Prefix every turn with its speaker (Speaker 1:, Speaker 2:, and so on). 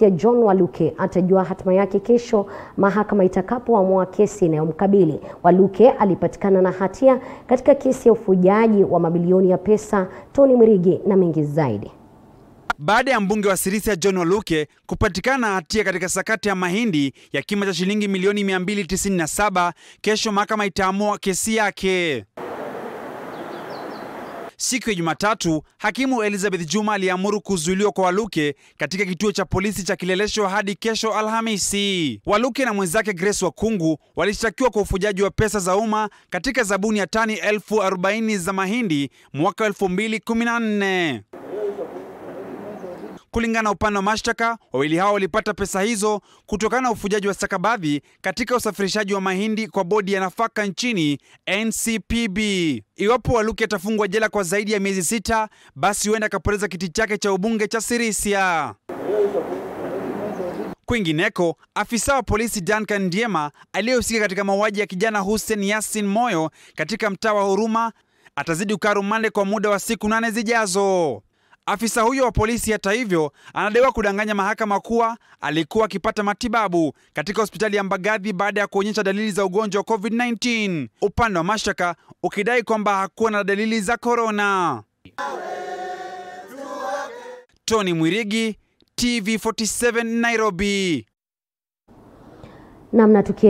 Speaker 1: kupitia John Waluke atajua hatima yake kesho mahakama itakapoamua kesi inayomkabili. Waluke alipatikana na hatia katika kesi ya ufujaji wa mabilioni ya pesa, Tony Mwirigi na mengi zaidi.
Speaker 2: Baada ya mbunge wa Sirisia John Waluke kupatikana hatia katika sakata ya mahindi ya kima cha shilingi milioni 297, kesho mahakama itaamua kesi yake. Siku ya Jumatatu, hakimu Elizabeth Juma aliamuru kuzuiliwa kwa Waluke katika kituo cha polisi cha Kileleshwa hadi kesho Alhamisi. Waluke na mwenzake Grace Wakungu walishtakiwa kwa ufujaji wa pesa za umma katika zabuni ya tani elfu arobaini za mahindi mwaka 2014. Kulingana na upande wa mashtaka, wawili hao walipata pesa hizo kutokana na ufujaji wa stakabadhi katika usafirishaji wa mahindi kwa bodi ya nafaka nchini NCPB. Iwapo Waluke atafungwa jela kwa zaidi ya miezi sita, basi huenda akapoteza kiti chake cha ubunge cha Sirisia. Kwingineko, afisa wa polisi Duncan Ndiema aliyehusika katika mauaji ya kijana Hussein Yasin Moyo katika mtaa wa Huruma atazidi kukaa rumande kwa muda wa siku nane zijazo. Afisa huyo wa polisi hata hivyo anadaiwa kudanganya mahakama kuwa alikuwa akipata matibabu katika hospitali ya Mbagathi baada ya kuonyesha dalili za ugonjwa wa COVID-19, upande wa mashtaka ukidai kwamba hakuwa na dalili za korona. Tony Mwirigi, TV47 Nairobi.
Speaker 1: Namna tukie